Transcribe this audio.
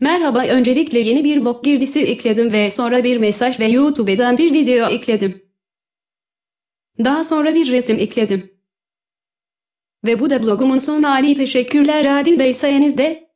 Merhaba öncelikle yeni bir blog girdisi ekledim ve sonra bir mesaj ve YouTube'dan bir video ekledim. Daha sonra bir resim ekledim. Ve bu da blogumun son hali teşekkürler Adil Bey sayenizde